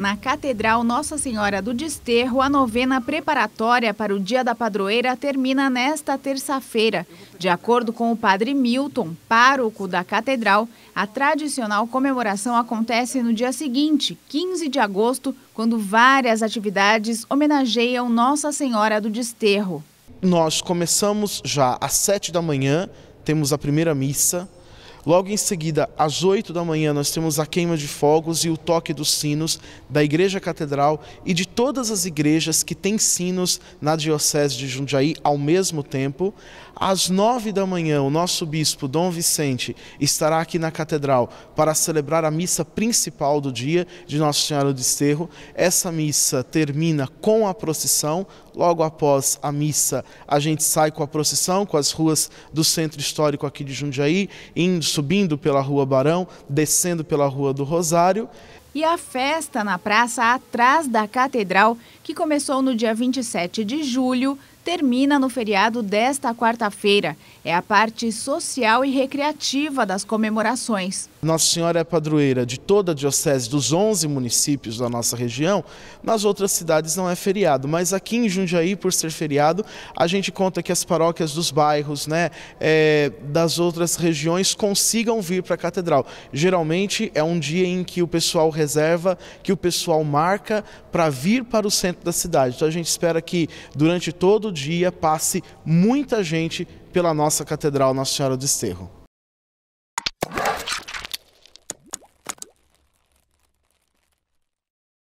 Na Catedral Nossa Senhora do Desterro, a novena preparatória para o Dia da Padroeira termina nesta terça-feira. De acordo com o padre Milton, pároco da Catedral, a tradicional comemoração acontece no dia seguinte, 15 de agosto, quando várias atividades homenageiam Nossa Senhora do Desterro. Nós começamos já às 7 da manhã, temos a primeira missa Logo em seguida, às 8 da manhã, nós temos a queima de fogos e o toque dos sinos da Igreja Catedral e de todas as igrejas que têm sinos na Diocese de Jundiaí ao mesmo tempo. Às 9 da manhã, o nosso bispo Dom Vicente estará aqui na Catedral para celebrar a missa principal do dia de Nossa Senhora do Desterro. Essa missa termina com a procissão, logo após a missa, a gente sai com a procissão, com as ruas do centro histórico aqui de Jundiaí, indo, subindo pela Rua Barão, descendo pela Rua do Rosário, e a festa na praça atrás da Catedral, que começou no dia 27 de julho, termina no feriado desta quarta-feira. É a parte social e recreativa das comemorações. Nossa Senhora é padroeira de toda a diocese dos 11 municípios da nossa região. Nas outras cidades não é feriado, mas aqui em Jundiaí, por ser feriado, a gente conta que as paróquias dos bairros, né, é, das outras regiões consigam vir para a catedral. Geralmente é um dia em que o pessoal reserva que o pessoal marca para vir para o centro da cidade. Então a gente espera que durante todo o dia passe muita gente pela nossa Catedral Nossa Senhora do Esterro.